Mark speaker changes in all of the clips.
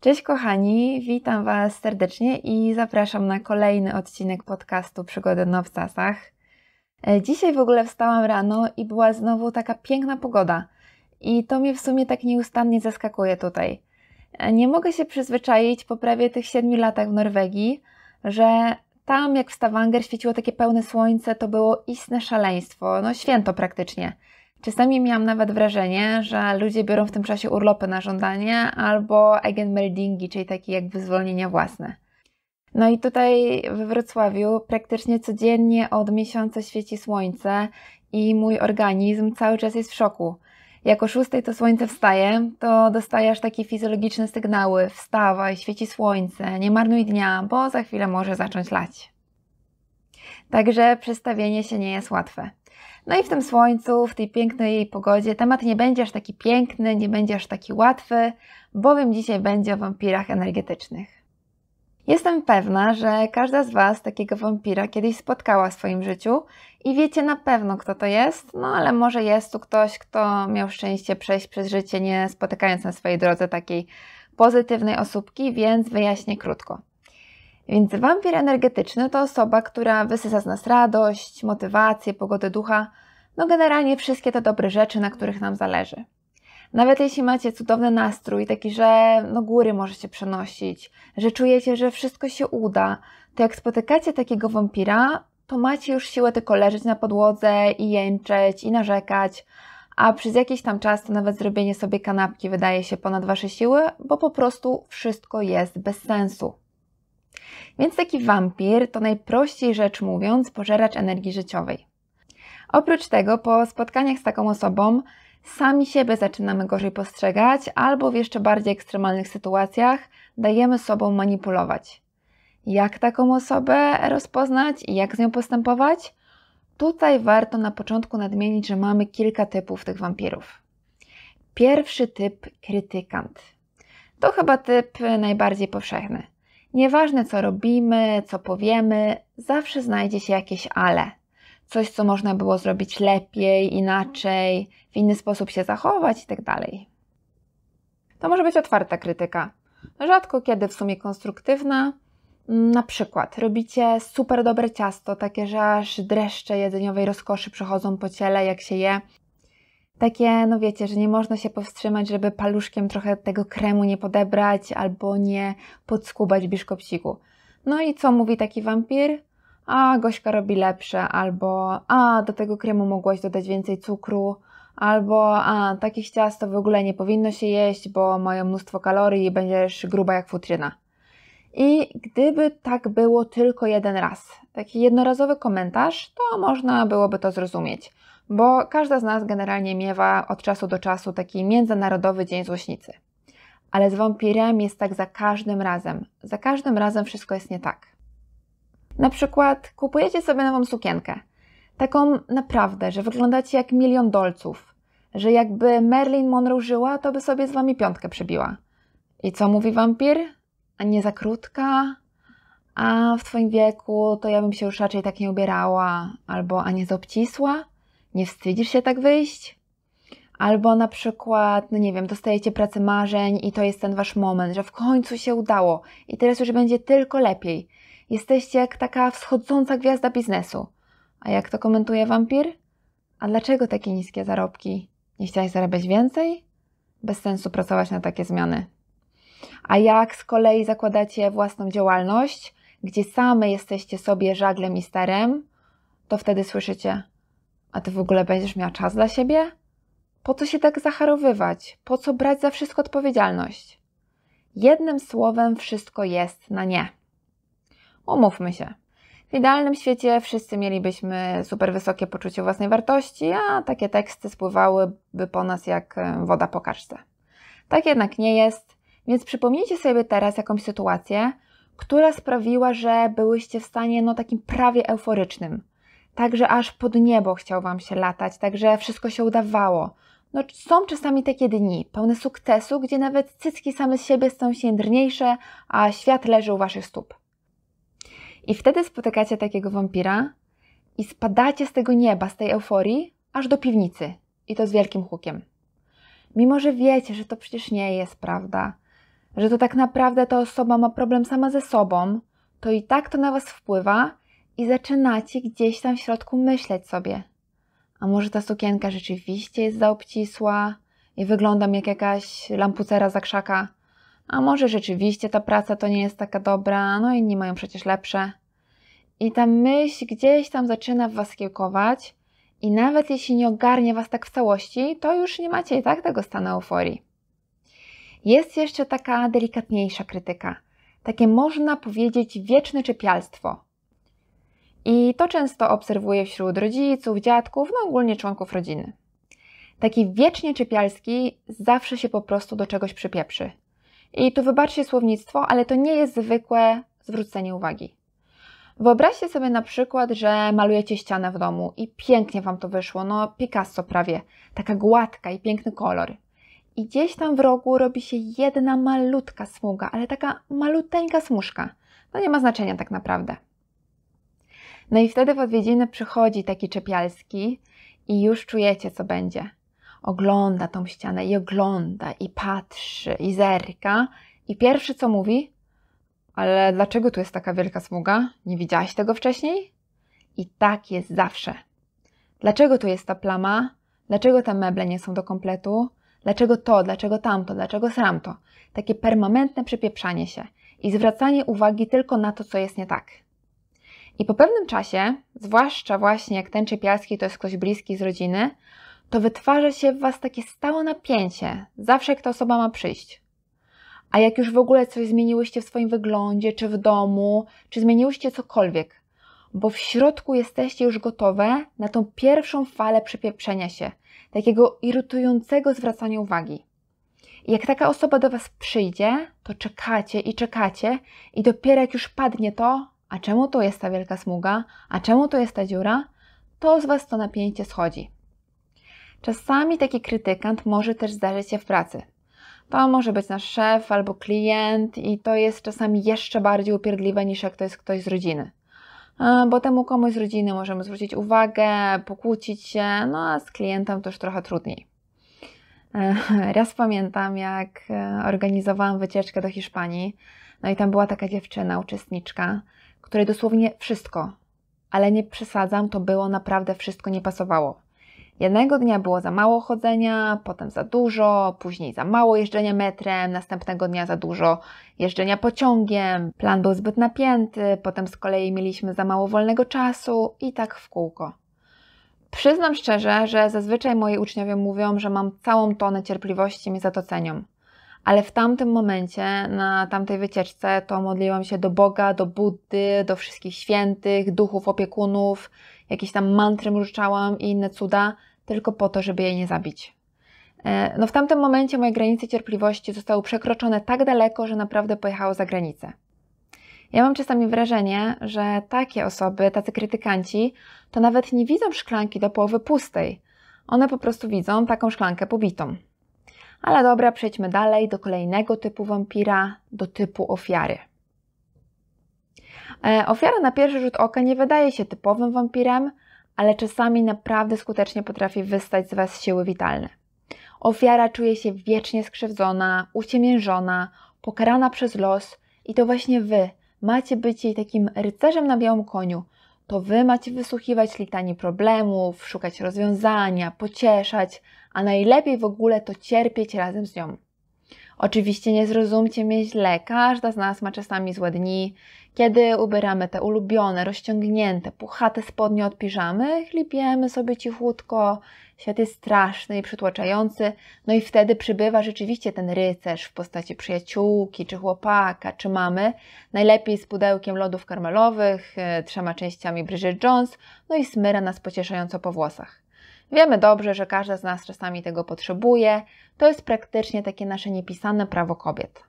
Speaker 1: Cześć kochani, witam Was serdecznie i zapraszam na kolejny odcinek podcastu Przygody no Dzisiaj w ogóle wstałam rano i była znowu taka piękna pogoda. I to mnie w sumie tak nieustannie zaskakuje tutaj. E, nie mogę się przyzwyczaić po prawie tych 7 latach w Norwegii, że tam jak w Stavanger świeciło takie pełne słońce, to było istne szaleństwo, no święto praktycznie. Czasami miałam nawet wrażenie, że ludzie biorą w tym czasie urlopy na żądanie albo eigenmeldingi, czyli takie jak wyzwolnienia własne. No i tutaj we Wrocławiu praktycznie codziennie od miesiąca świeci słońce i mój organizm cały czas jest w szoku. Jak o szóstej to słońce wstaje, to dostajesz takie fizjologiczne sygnały: wstawaj, świeci słońce, nie marnuj dnia, bo za chwilę może zacząć lać. Także przestawienie się nie jest łatwe. No i w tym słońcu, w tej pięknej pogodzie, temat nie będzie aż taki piękny, nie będzie aż taki łatwy, bowiem dzisiaj będzie o wampirach energetycznych. Jestem pewna, że każda z Was takiego wampira kiedyś spotkała w swoim życiu i wiecie na pewno, kto to jest, no ale może jest tu ktoś, kto miał szczęście przejść przez życie, nie spotykając na swojej drodze takiej pozytywnej osóbki, więc wyjaśnię krótko. Więc wampir energetyczny to osoba, która wysysa z nas radość, motywację, pogodę ducha, no generalnie wszystkie te dobre rzeczy, na których nam zależy. Nawet jeśli macie cudowny nastrój, taki, że no góry możecie przenosić, że czujecie, że wszystko się uda, to jak spotykacie takiego wampira, to macie już siłę tylko leżeć na podłodze i jęczeć i narzekać, a przez jakiś tam czas to nawet zrobienie sobie kanapki wydaje się ponad wasze siły, bo po prostu wszystko jest bez sensu. Więc taki wampir to najprościej rzecz mówiąc pożeracz energii życiowej. Oprócz tego, po spotkaniach z taką osobą, sami siebie zaczynamy gorzej postrzegać, albo w jeszcze bardziej ekstremalnych sytuacjach dajemy sobą manipulować. Jak taką osobę rozpoznać i jak z nią postępować? Tutaj warto na początku nadmienić, że mamy kilka typów tych wampirów. Pierwszy typ krytykant. To chyba typ najbardziej powszechny. Nieważne co robimy, co powiemy, zawsze znajdzie się jakieś ale. Coś, co można było zrobić lepiej, inaczej, w inny sposób się zachować itd. Tak to może być otwarta krytyka. Rzadko kiedy w sumie konstruktywna. Mm, na przykład robicie super dobre ciasto, takie, że aż dreszcze jedzeniowej rozkoszy przechodzą po ciele, jak się je, takie, no wiecie, że nie można się powstrzymać, żeby paluszkiem trochę tego kremu nie podebrać albo nie podskubać biszkopsiku. No i co mówi taki wampir? A, Gośka robi lepsze, albo a, do tego kremu mogłaś dodać więcej cukru, albo a, takich ciasto w ogóle nie powinno się jeść, bo mają mnóstwo kalorii i będziesz gruba jak futryna. I gdyby tak było tylko jeden raz, taki jednorazowy komentarz, to można byłoby to zrozumieć bo każda z nas generalnie miewa od czasu do czasu taki Międzynarodowy Dzień Złośnicy. Ale z wampirem jest tak za każdym razem. Za każdym razem wszystko jest nie tak. Na przykład kupujecie sobie nową sukienkę. Taką naprawdę, że wyglądacie jak milion dolców. Że jakby Merlin Monroe żyła, to by sobie z wami piątkę przebiła. I co mówi wampir? A nie za krótka? A w twoim wieku to ja bym się już raczej tak nie ubierała. Albo a nie za obcisła? nie wstydzisz się tak wyjść? Albo na przykład, no nie wiem, dostajecie pracę marzeń i to jest ten wasz moment, że w końcu się udało i teraz już będzie tylko lepiej. Jesteście jak taka wschodząca gwiazda biznesu. A jak to komentuje wampir? A dlaczego takie niskie zarobki? Nie chciałaś zarabiać więcej? Bez sensu pracować na takie zmiany. A jak z kolei zakładacie własną działalność, gdzie same jesteście sobie żaglem i sterem, to wtedy słyszycie: a ty w ogóle będziesz miała czas dla siebie? Po co się tak zacharowywać? Po co brać za wszystko odpowiedzialność? Jednym słowem wszystko jest na nie. Umówmy się. W idealnym świecie wszyscy mielibyśmy super wysokie poczucie własnej wartości, a takie teksty spływałyby po nas jak e, woda po kaczce. Tak jednak nie jest, więc przypomnijcie sobie teraz jakąś sytuację, która sprawiła, że byłyście w stanie no takim prawie euforycznym – tak, że aż pod niebo chciał Wam się latać, Także wszystko się udawało. No, są czasami takie dni, pełne sukcesu, gdzie nawet cycki same z siebie stają się jędrniejsze, a świat leży u Waszych stóp. I wtedy spotykacie takiego wampira i spadacie z tego nieba, z tej euforii, aż do piwnicy. I to z wielkim hukiem. Mimo, że wiecie, że to przecież nie jest prawda, że to tak naprawdę ta osoba ma problem sama ze sobą, to i tak to na Was wpływa i zaczynacie gdzieś tam w środku myśleć sobie, a może ta sukienka rzeczywiście jest za obcisła i wyglądam jak jakaś lampucera za krzaka, a może rzeczywiście ta praca to nie jest taka dobra, no inni mają przecież lepsze. I ta myśl gdzieś tam zaczyna w Was kiełkować i nawet jeśli nie ogarnie Was tak w całości, to już nie macie i tak tego stanu euforii. Jest jeszcze taka delikatniejsza krytyka, takie można powiedzieć wieczne czepialstwo – i to często obserwuję wśród rodziców, dziadków, no ogólnie członków rodziny. Taki wiecznie czepialski zawsze się po prostu do czegoś przypieprzy. I tu wybaczcie słownictwo, ale to nie jest zwykłe zwrócenie uwagi. Wyobraźcie sobie na przykład, że malujecie ścianę w domu i pięknie Wam to wyszło, no Picasso prawie, taka gładka i piękny kolor. I gdzieś tam w rogu robi się jedna malutka smuga, ale taka maluteńka smuszka. No nie ma znaczenia tak naprawdę. No i wtedy w odwiedziny przychodzi taki czepialski i już czujecie, co będzie. Ogląda tą ścianę i ogląda, i patrzy, i zerka. I pierwszy co mówi, ale dlaczego tu jest taka wielka smuga? Nie widziałaś tego wcześniej? I tak jest zawsze. Dlaczego tu jest ta plama? Dlaczego te meble nie są do kompletu? Dlaczego to, dlaczego tamto, dlaczego sramto? Takie permanentne przypieprzanie się i zwracanie uwagi tylko na to, co jest nie tak. I po pewnym czasie, zwłaszcza właśnie jak ten czepialski to jest ktoś bliski z rodziny, to wytwarza się w Was takie stałe napięcie, zawsze jak ta osoba ma przyjść. A jak już w ogóle coś zmieniłyście w swoim wyglądzie, czy w domu, czy zmieniłyście cokolwiek, bo w środku jesteście już gotowe na tą pierwszą falę przypieprzenia się, takiego irytującego zwracania uwagi. I jak taka osoba do Was przyjdzie, to czekacie i czekacie, i dopiero jak już padnie to, a czemu to jest ta wielka smuga, a czemu to jest ta dziura, to z Was to napięcie schodzi. Czasami taki krytykant może też zdarzyć się w pracy. To może być nasz szef albo klient i to jest czasami jeszcze bardziej upierdliwe niż jak to jest ktoś z rodziny. Bo temu komuś z rodziny możemy zwrócić uwagę, pokłócić się, no a z klientem to już trochę trudniej. E, raz pamiętam, jak e, organizowałam wycieczkę do Hiszpanii, no i tam była taka dziewczyna, uczestniczka, której dosłownie wszystko, ale nie przesadzam, to było naprawdę wszystko nie pasowało. Jednego dnia było za mało chodzenia, potem za dużo, później za mało jeżdżenia metrem, następnego dnia za dużo jeżdżenia pociągiem, plan był zbyt napięty, potem z kolei mieliśmy za mało wolnego czasu i tak w kółko. Przyznam szczerze, że zazwyczaj moi uczniowie mówią, że mam całą tonę cierpliwości i mi za to cenią ale w tamtym momencie, na tamtej wycieczce, to modliłam się do Boga, do Buddy, do wszystkich świętych, duchów, opiekunów, jakieś tam mantry mruczałam i inne cuda, tylko po to, żeby jej nie zabić. E, no w tamtym momencie moje granice cierpliwości zostały przekroczone tak daleko, że naprawdę pojechało za granicę. Ja mam czasami wrażenie, że takie osoby, tacy krytykanci, to nawet nie widzą szklanki do połowy pustej. One po prostu widzą taką szklankę pobitą. Ale dobra, przejdźmy dalej do kolejnego typu wampira, do typu ofiary. E, ofiara na pierwszy rzut oka nie wydaje się typowym wampirem, ale czasami naprawdę skutecznie potrafi wystać z Was siły witalne. Ofiara czuje się wiecznie skrzywdzona, uciemiężona, pokarana przez los i to właśnie Wy macie być jej takim rycerzem na białym koniu, to Wy macie wysłuchiwać litanii problemów, szukać rozwiązania, pocieszać, a najlepiej w ogóle to cierpieć razem z nią. Oczywiście nie zrozumcie mnie źle, każda z nas ma czasami złe dni, kiedy ubieramy te ulubione, rozciągnięte, puchate spodnie od piżamy, chlipiemy sobie cichutko, świat jest straszny i przytłaczający, no i wtedy przybywa rzeczywiście ten rycerz w postaci przyjaciółki, czy chłopaka, czy mamy, najlepiej z pudełkiem lodów karmelowych, e, trzema częściami Bridget Jones, no i smyra nas pocieszająco po włosach. Wiemy dobrze, że każda z nas czasami tego potrzebuje. To jest praktycznie takie nasze niepisane prawo kobiet.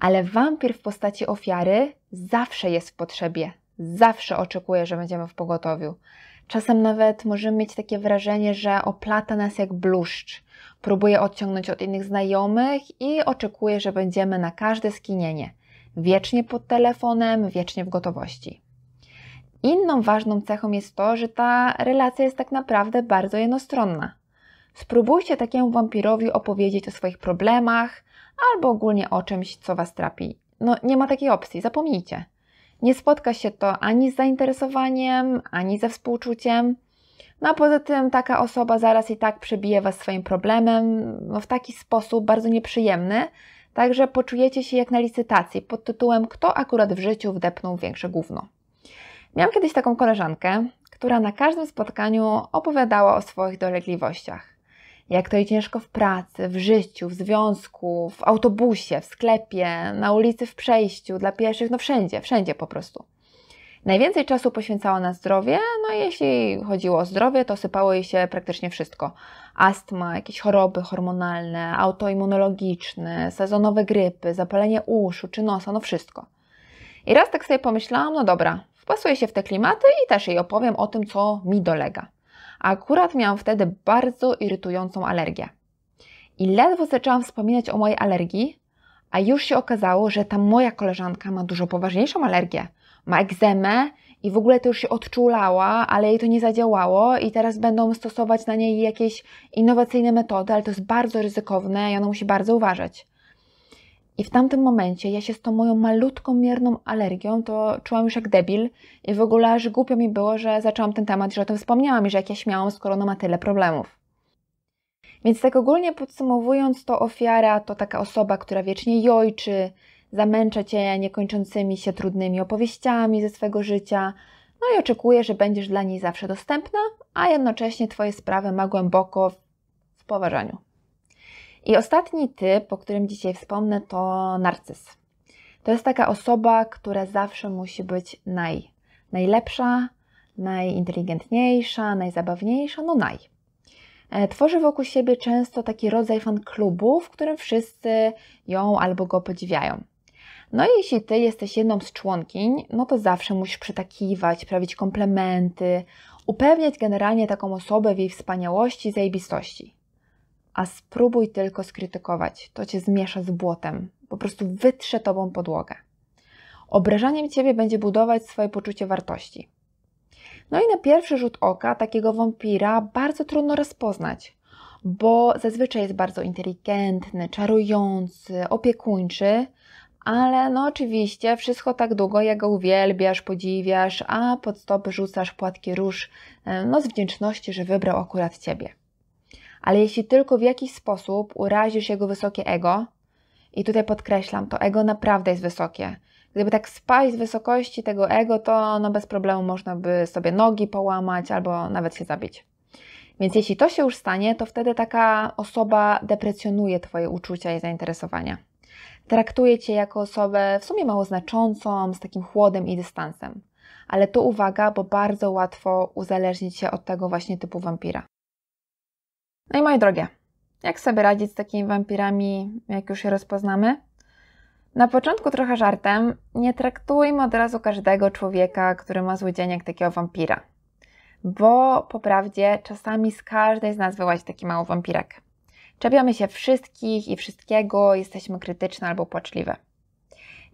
Speaker 1: Ale wampir w postaci ofiary zawsze jest w potrzebie, zawsze oczekuje, że będziemy w pogotowiu. Czasem nawet możemy mieć takie wrażenie, że oplata nas jak bluszcz. Próbuje odciągnąć od innych znajomych i oczekuje, że będziemy na każde skinienie. Wiecznie pod telefonem, wiecznie w gotowości. Inną ważną cechą jest to, że ta relacja jest tak naprawdę bardzo jednostronna. Spróbujcie takiemu wampirowi opowiedzieć o swoich problemach albo ogólnie o czymś, co was trapi. No, nie ma takiej opcji, zapomnijcie. Nie spotka się to ani z zainteresowaniem, ani ze współczuciem. No a poza tym taka osoba zaraz i tak przebije was swoim problemem no, w taki sposób bardzo nieprzyjemny, także poczujecie się jak na licytacji pod tytułem Kto akurat w życiu wdepnął większe gówno. Miałam kiedyś taką koleżankę, która na każdym spotkaniu opowiadała o swoich dolegliwościach. Jak to jej ciężko w pracy, w życiu, w związku, w autobusie, w sklepie, na ulicy, w przejściu, dla pieszych, no wszędzie, wszędzie po prostu. Najwięcej czasu poświęcała na zdrowie, no i jeśli chodziło o zdrowie, to sypało jej się praktycznie wszystko. Astma, jakieś choroby hormonalne, autoimmunologiczne, sezonowe grypy, zapalenie uszu czy nosa, no wszystko. I raz tak sobie pomyślałam, no dobra, Wpasuję się w te klimaty i też jej opowiem o tym, co mi dolega. A akurat miałam wtedy bardzo irytującą alergię. I ledwo zaczęłam wspominać o mojej alergii, a już się okazało, że ta moja koleżanka ma dużo poważniejszą alergię. Ma egzemę i w ogóle to już się odczulała, ale jej to nie zadziałało i teraz będą stosować na niej jakieś innowacyjne metody, ale to jest bardzo ryzykowne i ona musi bardzo uważać. I w tamtym momencie ja się z tą moją malutką, mierną alergią to czułam już jak debil i w ogóle, że głupio mi było, że zaczęłam ten temat, że o tym wspomniałam i że jak ja śmiałam, skoro ona ma tyle problemów. Więc tak ogólnie podsumowując, to ofiara to taka osoba, która wiecznie jojczy, zamęcza cię niekończącymi się trudnymi opowieściami ze swojego życia, no i oczekuje, że będziesz dla niej zawsze dostępna, a jednocześnie twoje sprawy ma głęboko w poważaniu. I ostatni typ, o którym dzisiaj wspomnę, to narcyz. To jest taka osoba, która zawsze musi być naj. Najlepsza, najinteligentniejsza, najzabawniejsza, no naj. E, tworzy wokół siebie często taki rodzaj fan klubu, w którym wszyscy ją albo go podziwiają. No i jeśli ty jesteś jedną z członkiń, no to zawsze musisz przytakiwać, prawić komplementy, upewniać generalnie taką osobę w jej wspaniałości i zajebistości a spróbuj tylko skrytykować. To cię zmiesza z błotem. Po prostu wytrze tobą podłogę. Obrażaniem ciebie będzie budować swoje poczucie wartości. No i na pierwszy rzut oka takiego wampira bardzo trudno rozpoznać, bo zazwyczaj jest bardzo inteligentny, czarujący, opiekuńczy, ale no oczywiście wszystko tak długo, jak go uwielbiasz, podziwiasz, a pod stopy rzucasz płatki róż, e, no z wdzięczności, że wybrał akurat ciebie ale jeśli tylko w jakiś sposób urazisz jego wysokie ego, i tutaj podkreślam, to ego naprawdę jest wysokie. Gdyby tak spaść z wysokości tego ego, to no bez problemu można by sobie nogi połamać albo nawet się zabić. Więc jeśli to się już stanie, to wtedy taka osoba deprecjonuje Twoje uczucia i zainteresowania. Traktuje Cię jako osobę w sumie mało znaczącą, z takim chłodem i dystansem. Ale tu uwaga, bo bardzo łatwo uzależnić się od tego właśnie typu wampira. No i moje drogie, jak sobie radzić z takimi wampirami, jak już je rozpoznamy? Na początku trochę żartem, nie traktujmy od razu każdego człowieka, który ma zły dzień jak takiego wampira. Bo po prawdzie czasami z każdej z nas wyłazi taki mały wampirek. Czepiamy się wszystkich i wszystkiego, jesteśmy krytyczne albo płaczliwe.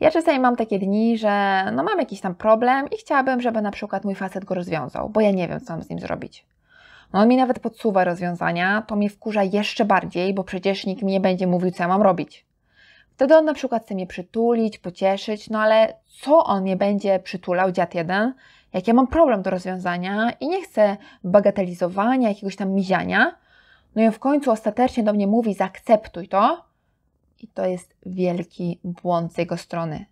Speaker 1: Ja czasami mam takie dni, że no mam jakiś tam problem i chciałabym, żeby na przykład mój facet go rozwiązał, bo ja nie wiem, co mam z nim zrobić on no, mi nawet podsuwa rozwiązania, to mnie wkurza jeszcze bardziej, bo przecież nikt mi nie będzie mówił, co ja mam robić. Wtedy on na przykład chce mnie przytulić, pocieszyć, no ale co on mnie będzie przytulał, dziad jeden, jak ja mam problem do rozwiązania i nie chcę bagatelizowania, jakiegoś tam miziania. No i w końcu ostatecznie do mnie mówi, zaakceptuj to. I to jest wielki błąd z jego strony.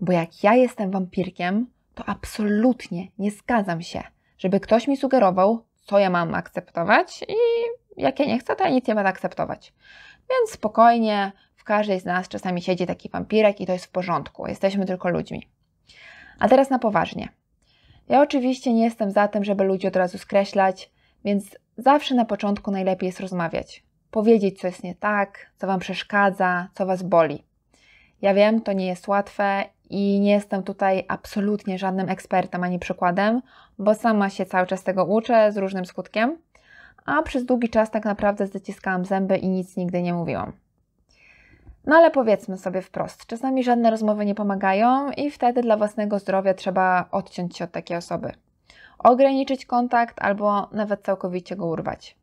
Speaker 1: Bo jak ja jestem wampirkiem, to absolutnie nie zgadzam się, żeby ktoś mi sugerował, co ja mam akceptować i jakie nie chcę, to ja nic nie będę akceptować. Więc spokojnie, w każdej z nas czasami siedzi taki wampirek i to jest w porządku, jesteśmy tylko ludźmi. A teraz na poważnie. Ja oczywiście nie jestem za tym, żeby ludzi od razu skreślać, więc zawsze na początku najlepiej jest rozmawiać. Powiedzieć, co jest nie tak, co Wam przeszkadza, co Was boli. Ja wiem, to nie jest łatwe i nie jestem tutaj absolutnie żadnym ekspertem ani przykładem, bo sama się cały czas tego uczę z różnym skutkiem, a przez długi czas tak naprawdę zaciskałam zęby i nic nigdy nie mówiłam. No ale powiedzmy sobie wprost, czasami żadne rozmowy nie pomagają i wtedy dla własnego zdrowia trzeba odciąć się od takiej osoby. Ograniczyć kontakt albo nawet całkowicie go urwać.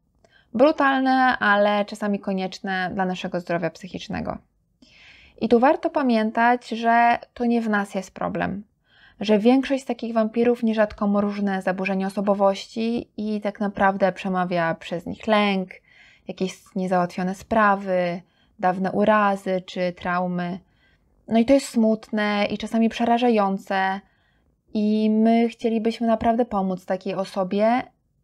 Speaker 1: Brutalne, ale czasami konieczne dla naszego zdrowia psychicznego. I tu warto pamiętać, że to nie w nas jest problem, że większość z takich wampirów nierzadko ma różne zaburzenia osobowości i tak naprawdę przemawia przez nich lęk, jakieś niezałatwione sprawy, dawne urazy czy traumy. No i to jest smutne i czasami przerażające, i my chcielibyśmy naprawdę pomóc takiej osobie,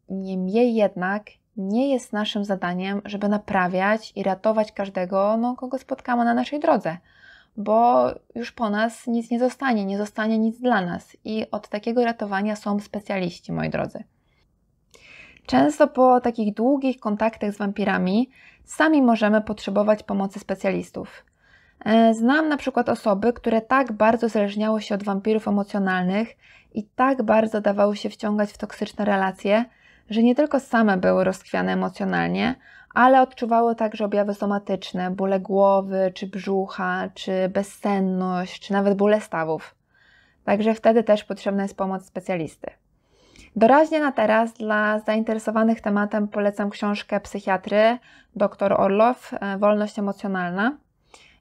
Speaker 1: niemniej jednak nie jest naszym zadaniem, żeby naprawiać i ratować każdego, no, kogo spotkamy na naszej drodze, bo już po nas nic nie zostanie, nie zostanie nic dla nas i od takiego ratowania są specjaliści, moi drodzy. Często po takich długich kontaktach z wampirami sami możemy potrzebować pomocy specjalistów. E, znam na przykład osoby, które tak bardzo zależniały się od wampirów emocjonalnych i tak bardzo dawały się wciągać w toksyczne relacje, że nie tylko same były rozchwiane emocjonalnie, ale odczuwały także objawy somatyczne, bóle głowy, czy brzucha, czy bezsenność, czy nawet bóle stawów. Także wtedy też potrzebna jest pomoc specjalisty. Doraźnie na teraz dla zainteresowanych tematem polecam książkę psychiatry dr Orlow e, Wolność emocjonalna.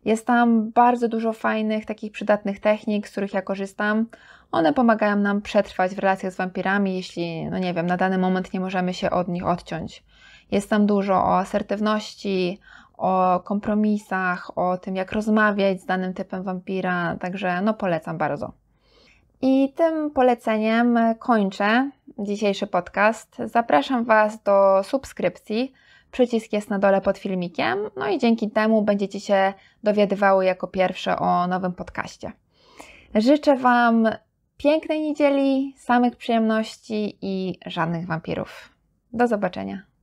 Speaker 1: Jest tam bardzo dużo fajnych, takich przydatnych technik, z których ja korzystam. One pomagają nam przetrwać w relacjach z wampirami, jeśli, no nie wiem, na dany moment nie możemy się od nich odciąć. Jest tam dużo o asertywności, o kompromisach, o tym, jak rozmawiać z danym typem wampira, także no polecam bardzo. I tym poleceniem kończę dzisiejszy podcast. Zapraszam Was do subskrypcji Przycisk jest na dole pod filmikiem, no i dzięki temu będziecie się dowiadywały jako pierwsze o nowym podcaście. Życzę Wam pięknej niedzieli, samych przyjemności i żadnych wampirów. Do zobaczenia.